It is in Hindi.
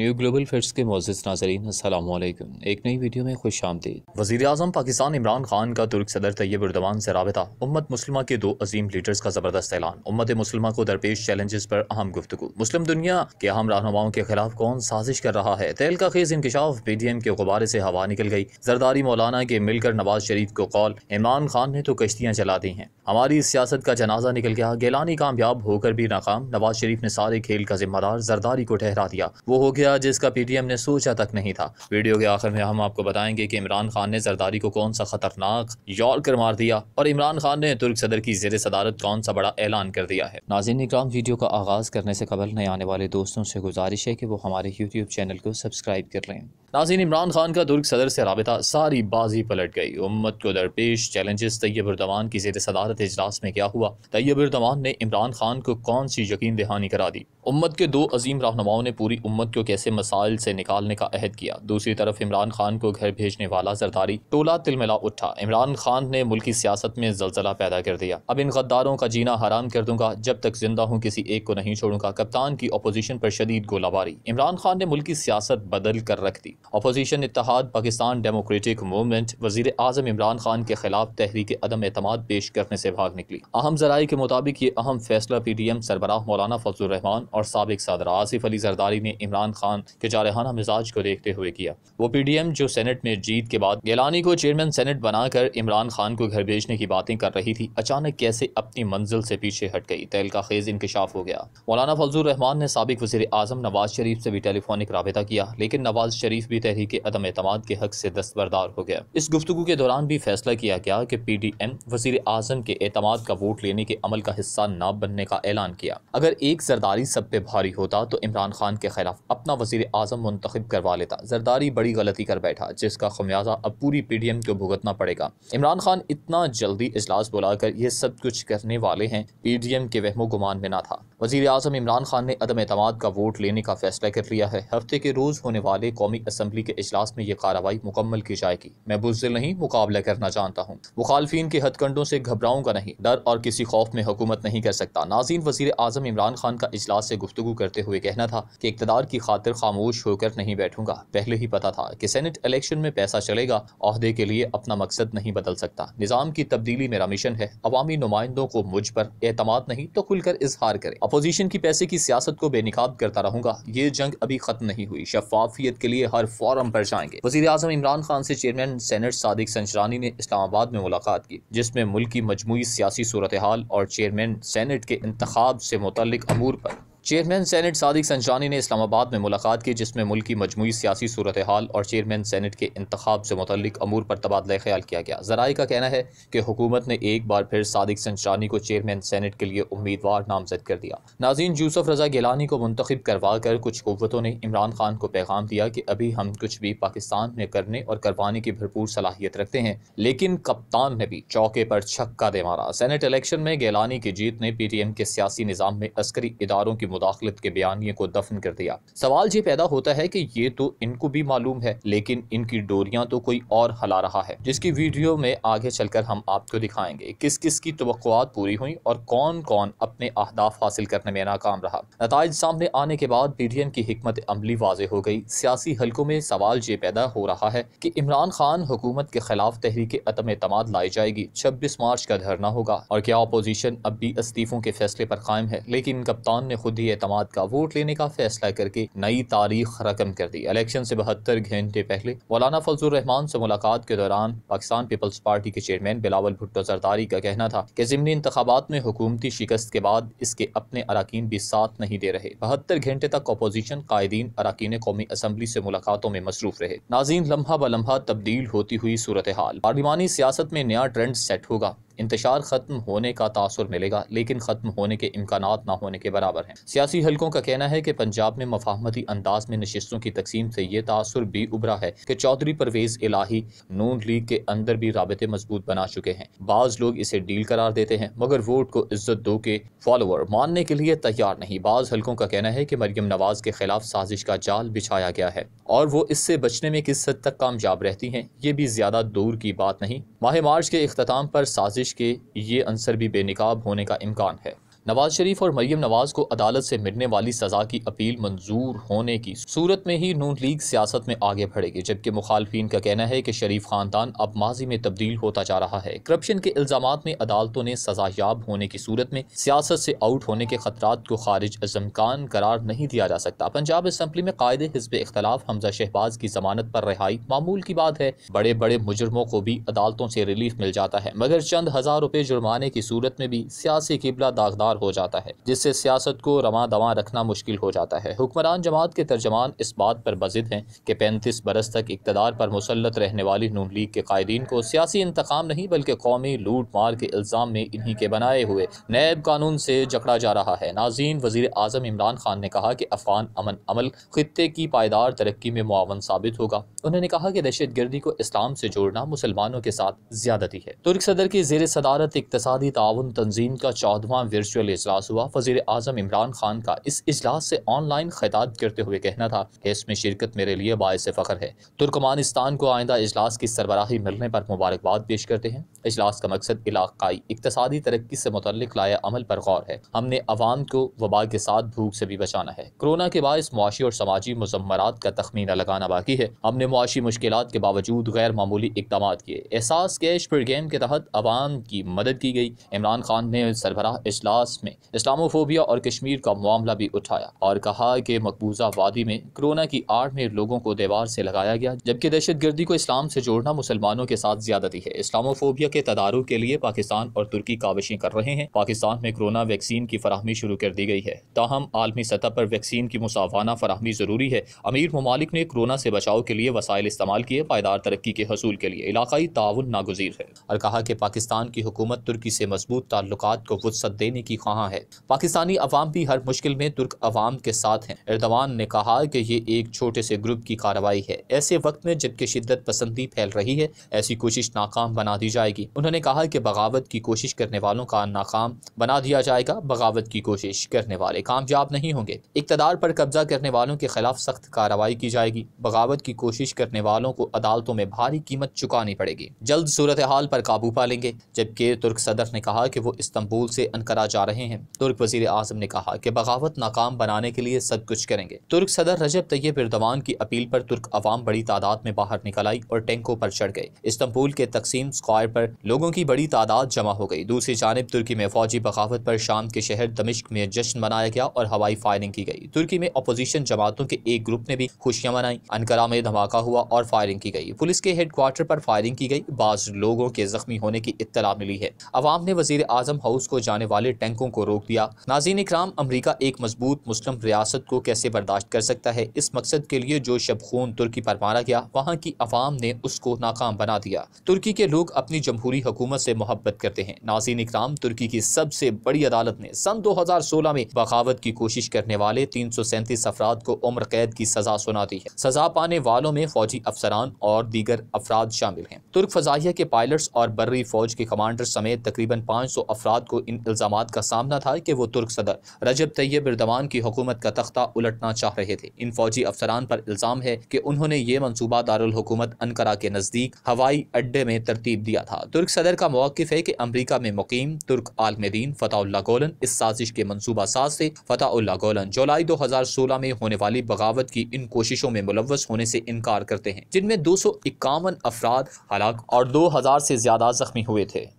न्यू ग्लोबल फर्स्ट के मोजिज नाजरीन असलम एक नई वीडियो में खुश आमदी वजी अजम पाकिस्तान इमरान खान का तुर्क सदर तैयब उर्दवान से रबता उम्मत मुसलमा के दो अजीम लीडर्स का ज़बरदस्त ऐलान उम्मत मुसलमा को दरपेश चैलेंजेस पर अहम गुफ्तु मुस्लिम दुनिया के अहम रहनुमाओं के खिलाफ कौन साजिश कर रहा है तेल का खेज इंकशाफ पी डी एम के गुब्बारे से हवा निकल गई जरदारी मौलाना के मिलकर नवाज शरीफ को कॉल इमरान खान ने तो कश्तियाँ चला दी हैं हमारी सियासत का जनाजा निकल गया गेलानी कामयाब होकर भी नाकाम नवाज शरीफ ने सारे खेल का जिम्मेदार जरदारी को ठहरा दिया वो हो गया किया जिसका पीटीएम ने सोचा तक नहीं था वीडियो के आखिर में हम आपको बताएंगे कि इमरान खान ने जरदारी को कौन सा खतरनाक कर मार दिया और इमरान खान ने तुर्क सदर की जेर सदारत कौन सा बड़ा ऐलान कर दिया है नाजिन इक्राम वीडियो का आगाज करने से कबल नए आने वाले दोस्तों से गुजारिश है कि वो हमारे यूट्यूब चैनल को सब्सक्राइब कर लें नाजिन इमरान खान का तुर्क सदर से रबता सारी बाजी पलट गई उम्मत को दरपेश चैलेंजेस तैयबरदवान की जेर सदारत इजलास में क्या हुआ तैयबरदवान ने इमरान खान को कौन सी यकीन दहानी करा दी उम्मत के दो अजीम रहनुमाओं ने पूरी उम्मत को जैसे मसाइल से निकालने का अहद किया दूसरी तरफ इमरान खान को घर भेजने वाला जरदारी टोला तिलमिला उठा इमरान खान ने मुल्की सियासत में जलजला पैदा कर दिया अब इन गद्दारों का जीना हराम कर दूंगा जब तक जिंदा हूँ किसी एक को नहीं छोड़ूंगा कप्तान की अपोजिशन पर शदीद गोलाबारी इमरान खान ने मुल्की सियासत बदल कर रख दी अपोजिशन इतिहाद पाकिस्तान डेमोक्रेटिक मूवमेंट वजीर आजम इमरान खान के खिलाफ तहरीक अदम एतम पेश करने से भाग निकली अहम जराये के मुताबिक ये अहम फैसला पी डी एम सरबराह मौलाना फजल रहमान और सबक सदर आसिफ अली जरदारी ने इमरान खान खान के जारहाना मिजाज को देखते हुए किया वो पी डी एम जो सेनेट में जीत के बाद गैलानी को चेयरमैन सेनेट बनाकर इमरान खान को घर भेजने की बातें कर रही थी अचानक कैसे अपनी मंजिल से पीछे हट गई तेल का खेज इंकशाफ हो गया मौलाना फजल रहमान ने सबक वजीर आजम नवाज शरीफ से भी टेलीफोनिक रबता किया लेकिन नवाज शरीफ भी तहरीक अदम एतम के हक से दस्तबरदार हो गया इस गुफ्तु के दौरान भी फैसला किया गया कि पी डी एम वजीर आजम के एतम का वोट लेने के अमल का हिस्सा न बनने का ऐलान किया अगर एक जरदारी सब पे भारी होता तो इमरान खान के खिलाफ अपना वज़ी अजम मुंतब करवा लेता जरदारी बड़ी गलती कर बैठा जिसका खमियाजा अब पूरी पी डी एम को भुगतना पड़ेगा इमरान खान इतना जल्दी अजलास बुलाकर यह सब कुछ करने वाले हैं पी डी एम के वहमो गुमान में ना था वजी अजम इमरान खान ने अदम अतम का वोट लेने का फैसला कर लिया है हफ्ते के रोज़ होने वाले कौमी असम्बली के अजलास में यह कार्रवाई मुकम्मल की जाएगी मैं बुजिल नहीं मुकाबला करना चाहता हूँ मुखालफी के हथकंडों से घबराऊंगा नहीं डर और किसी खौफ में हुकूमत नहीं कर सकता नाजीन वजी अजम इमरान खान का अजलास से गुफ्तु करते हुए कहना था कि इकतदार की खातिर खातिर खामोश होकर नहीं बैठूंगा पहले ही पता था कि सेनेट इलेक्शन में पैसा चलेगा अहदे के लिए अपना मकसद नहीं बदल सकता निज़ाम की तब्दीली मेरा मिशन है अवामी नुमाइंदों को मुझ पर एतमाद नहीं तो खुलकर इजहार करें अपोजिशन की पैसे की सियासत को बेनकाब करता रहूंगा ये जंग अभी खत्म नहीं हुई शफाफियत के लिए हर फॉरम पर जाएंगे वजीर आजम इमरान खान से चेयरमैन सेनेट सादिक संचरानी ने इस्लामाबाद में मुलाकात की जिसमें मुल्क की मजमू सियासी सूरत हाल और चेयरमैन सेनेट के इंतब से मुतल अमूर पर चेयरमैन सेनेट सदक संजानी ने इस्लामाबाद में मुलाकात की जिसमें मुल्क की मजमू सियासी सूरत हाल और चेयरमैन सेनेट के इंतबाब से मतलब अमूर पर तबादला ख्याल किया गया जराये का कहना है कि हुकूमत ने एक बार फिर सादिक संजानी को चेयरमैन सेनेट के लिए उम्मीदवार नामजद कर दिया नाजीन यूसफ रजा गिलानी को मंतखब करवा कर कुछ कुतों ने इमरान खान को पैगाम दिया कि अभी हम कुछ भी पाकिस्तान में करने और करवाने की भरपूर सलाहियत रखते हैं लेकिन कप्तान ने भी चौके पर छक्का दे मारा सेनेट इलेक्शन में गैलानी की जीत ने पी टी एम के सियासी निज़ाम में अस्करी इदारों की मुदाखलत के बयानी को दफन कर दिया सवाल ये पैदा होता है की ये तो इनको भी मालूम है लेकिन इनकी डोरिया तो कोई और हला रहा है जिसकी वीडियो में आगे चलकर हम आपको दिखाएंगे किस किस की तो पूरी हुई और कौन कौन अपने अहदाफ हासिल करने में नाकाम रहा नतज सामने आने के बाद पी डी एम की हमत अमली वाजे हो गई सियासी हलकों में सवाल ये पैदा हो रहा है कि इमरान खान हुकूमत के खिलाफ तहरीक अतम अतमाद लाई जाएगी छब्बीस मार्च का धरना होगा और क्या अपोजिशन अब भी इस्तीफों के फैसले पर कायम है लेकिन कप्तान ने खुद ही जमहूरी अतमाद का वोट लेने का फैसला करके नई तारीख रकम कर दी इलेक्शन से बहत्तर घंटे पहले मौलाना फजल रहमान से मुलाकात के दौरान पाकिस्तान पीपल्स पार्टी के चेयरमैन बिलावल भुट्टो जरदारी का कहना था कि ज़मनी इंतबात में हुकूमती शिकस्त के बाद इसके अपने अरकान भी साथ नहीं दे रहे बहत्तर घंटे तक अपोजिशन कायदीन अरकान कौमी असम्बली से मुलाकातों में मसरूफ रहे नाजीन लम्हा ब लम्हा तब्दील होती हुई सूरत हाल पार्लिमानी सियासत में नया ट्रेंड सेट होगा इंतशार ख़त्म होने का तासर मिलेगा लेकिन ख़त्म होने के इम्कान ना होने के बराबर हैं सियासी हलकों का कहना है कि पंजाब में मफाहमती अंदाज में नशस्तों की तकसीम से ये तासर भी उभरा है कि चौधरी परवेज इलाही नून लीग के अंदर भी रबते मजबूत बना चुके हैं बाज लोग इसे डील करार देते हैं मगर वोट को इज्जत दो के फॉलोअर मानने के लिए तैयार नहीं बाज हलकों का कहना है कि मरियम नवाज के खिलाफ साजिश का जाल बिछाया गया है और वो इससे बचने में किस हद तक कामयाब रहती हैं ये भी ज्यादा दूर की बात नहीं माह मार्च के अख्ताम पर साजिश साजिश के ये अंसर भी बेनकाब होने का इम्कान है नवाज शरीफ और मरीम नवाज को अदालत से मिलने वाली सजा की अपील मंजूर होने की सूरत में ही नून लीग सियासत में आगे बढ़ेगी जबकि मुखालफी का कहना है कि शरीफ खानदान अब माजी में तब्दील होता जा रहा है करप्शन के इल्जाम में अदालतों ने सजायाब होने की सूरत में सियासत से आउट होने के खतरा को खारिज अजमकान करार नहीं दिया जा सकता पंजाब असम्बली में कायद हिजब इख्तलाफ हमजा शहबाज की जमानत पर रिहाई मामूल की बात है बड़े बड़े मुजरमों को भी अदालतों से रिलीफ मिल जाता है मगर चंद हजार रुपये जुर्माने की सूरत में भी सियासी किबला दागदार गिरफ्तार हो जाता है जिससे सियासत को रवा दवा रखना मुश्किल हो जाता है हुक्मरान जमात के तर्जमान इस बात पर बजिद हैं कि पैंतीस बरस तक इकतदार पर मुसलत रहने वाली नू लीग के कायदीन को सियासी इंतकाम नहीं बल्कि कौमी लूट मार के इल्ज़ाम में इन्हीं के बनाए हुए नैब कानून से जकड़ा जा रहा है नाजीन वजीर अजम इमरान खान ने कहा कि अफगान अमन अमल खत्े की पायदार तरक्की में मुआवन साबित होगा उन्होंने कहा कि दहशत गर्दी को इस्लाम से जोड़ना मुसलमानों के साथ ज्यादती है तुर्क सदर की जेर सदारत इकतदी ताउन तंजीम का चौदवा वर्चुअल अजलास हुआ वजीर अजम इमरान खान का इस अजलास से ऑनलाइन खिताब करते हुए कहना था कि इसमें शिरकत मेरे लिए बायस फ़ख्र है तुर्कमानिस्तान को आइंदा अजलास की सरबराही मिलने पर मुबारकबाद पेश करते हैं अजलास का मकसद इलाकई इकतसादी तरक्की से मुतल लाया अमल पर गौर है हमने अवाम को वबा के साथ भूख से भी बचाना है कोरोना के बायस मुआशी और समाजी मजम्मरात का तखमीना लगाना बाकी है हमने मुआशी मुश्किल के बावजूद गैर मामूली इकदाम किए एहसास कैश प्रोग्राम के तहत अवाम की मदद की गई इमरान खान ने सरबराह अजलास में इस्लामोफोबिया और कश्मीर का मामला भी उठाया और कहा कि मकबूजा वादी में कोरोना की आड़ में लोगों को दीवार से लगाया गया जबकि दहशत गर्दी को इस्लाम से जोड़ना मुसलमानों के साथ ज्यादती है इस्लामोफोबिया के तदारू के लिए पाकिस्तान और तुर्की काविशें कर रहे हैं पाकिस्तान में कोरोना वैक्सीन की फराहमी शुरू कर दी गई है ताहम आलमी सतह पर वैक्सीन की मुसावाना फरहमी जरूरी है अमीर ममालिक ने कोरोना से बचाव के लिए वसाइल इस्तेमाल किए पायदार तरक्की के हसूल के लिए इलाकई ताउन नागजीर है और कहा कि पाकिस्तान की हुकूमत तुर्की से मजबूत ताल्लुक को वसत देने की की कहाँ है पाकिस्तानी अवाम भी हर मुश्किल में तुर्क अवाम के साथ हैं इरदवान ने कहा कि ये एक छोटे से ग्रुप की कार्रवाई है ऐसे वक्त में जबकि शिद्दत पसंदी फैल रही है ऐसी कोशिश नाकाम बना दी जाएगी उन्होंने कहा कि बगावत की कोशिश करने वालों का नाकाम बना दिया जाएगा बगावत की कोशिश करने वाले कामयाब नहीं होंगे इकतदार पर कब्जा करने वालों के खिलाफ सख्त कार्रवाई की जाएगी बगावत की कोशिश करने वालों को अदालतों में भारी कीमत चुकानी पड़ेगी जल्द सूरत हाल पर काबू पा लेंगे जबकि तुर्क सदर ने कहा कि वो इस्तंबुल से अनकरा जा रहे हैं तुर्क वजीर आजम ने कहा कि बगावत नाकाम बनाने के लिए सब कुछ करेंगे तुर्क सदर रजब तैयब इर्दवान की अपील पर तुर्क अवाम बड़ी तादाद में बाहर निकल आई और टैंकों पर चढ़ गए इस्तंबुल के तकसीम स्क्वायर पर लोगों की बड़ी तादाद जमा हो गई दूसरी जानब तुर्की में फौजी बगावत पर शाम के शहर दमिश्क में जश्न मनाया गया और हवाई फायरिंग की गई तुर्की में अपोजिशन जमातों के एक ग्रुप ने भी खुशियां मनाई अनकरा में धमाका हुआ और फायरिंग की गई पुलिस के हेड क्वार्टर पर फायरिंग की गई बाज लोगों के जख्मी होने की इतला मिली है अवाम ने वजीर आजम हाउस को जाने वाले टैंक आतंकों को रोक दिया नाजीन इकराम अमरीका एक मजबूत मुस्लिम रियासत को कैसे बर्दाश्त कर सकता है इस मकसद के लिए जो शब खून तुर्की पर मारा गया वहाँ की अवाम ने उसको नाकाम बना दिया तुर्की के लोग अपनी जमहूरी हुकूमत से मोहब्बत करते हैं नाजीन इकराम तुर्की की सबसे बड़ी अदालत ने सन दो हजार सोलह में बगावत की कोशिश करने वाले तीन सौ सैंतीस अफराद को उम्र कैद की सजा सुना दी है सजा पाने वालों में फौजी अफसरान और दीगर अफराद शामिल हैं तुर्क फजाहिया के पायलट और बर्री फौज के कमांडर समेत तकरीबन पाँच सौ अफराद को इन इल्जाम का सामना था कि वो तुर्क सदर रजब तैयब इरदवान की हुकूमत का तख्ता उलटना चाह रहे थे इन फौजी अफसरान पर इल्ज़ाम है कि उन्होंने ये मनसूबा दारकूमत अनकरा के नज़दीक हवाई अड्डे में तरतीब दिया था तुर्क सदर का मौक़ है कि अमरीका में मुकीम तुर्क आलमदीन फ़तह गोलन इस साजिश के मनसूबा साज से फ़तह गोलन जुलाई दो हज़ार सोलह में होने वाली बगावत की इन कोशिशों में मुलवस होने से इनकार करते हैं जिनमें दो सौ इक्यावन अफराद हलाक और दो हज़ार से ज़्यादा ज़ख्मी हुए थे